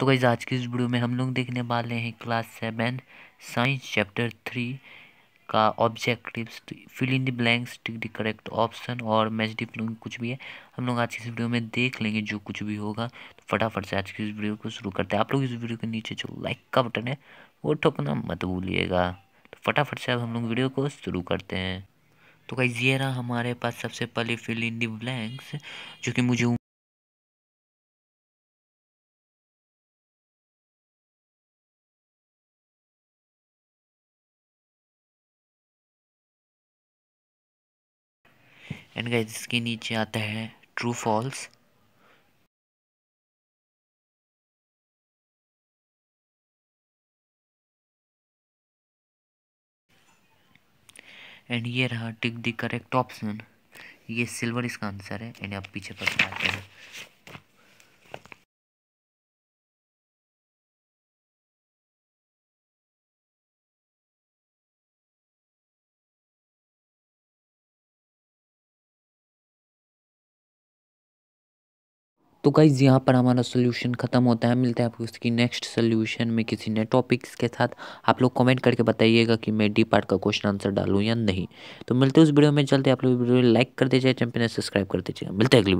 तो गाइज़ आज की इस वीडियो में हम लोग देखने वाले हैं class seven science chapter three का objectives fill in the blanks tick the correct option और मैच कुछ भी है हम लोग आज की इस वीडियो में देख लेंगे जो कुछ भी होगा तो फटाफट से आज की इस वीडियो को शुरू करते हैं आप लोग इस वीडियो के नीचे जो लाइक का बटन है वो ठोकना मत भूलिएगा तो फटाफट से अब हम लोग वीडियो को शुरू करते हैं तो गाइज ये रहा हमारे पास सबसे पहले फिल इन द ब्लैंक्स जो कि मुझे एंड गाइज इसके नीचे आता है ट्रू फॉल्स एंड ये रहा टिक द करेक्ट ऑप्शन ये सिल्वर इसका आंसर है एंड आप पीछे पर आते हैं तो गाइज़ यहाँ पर हमारा सोल्यूशन ख़त्म होता है मिलता है आपको उसकी नेक्स्ट सोल्यूशन में किसी नए टॉपिक्स के साथ आप लोग कमेंट करके बताइएगा कि मैं डी पार्ट का क्वेश्चन आंसर डालूँ या नहीं तो मिलते उस वीडियो में चलते आप लोग वीडियो लाइक कर दीजिए चैनल सब्सक्राइब कर दीजिएगा मिलते हैं अगली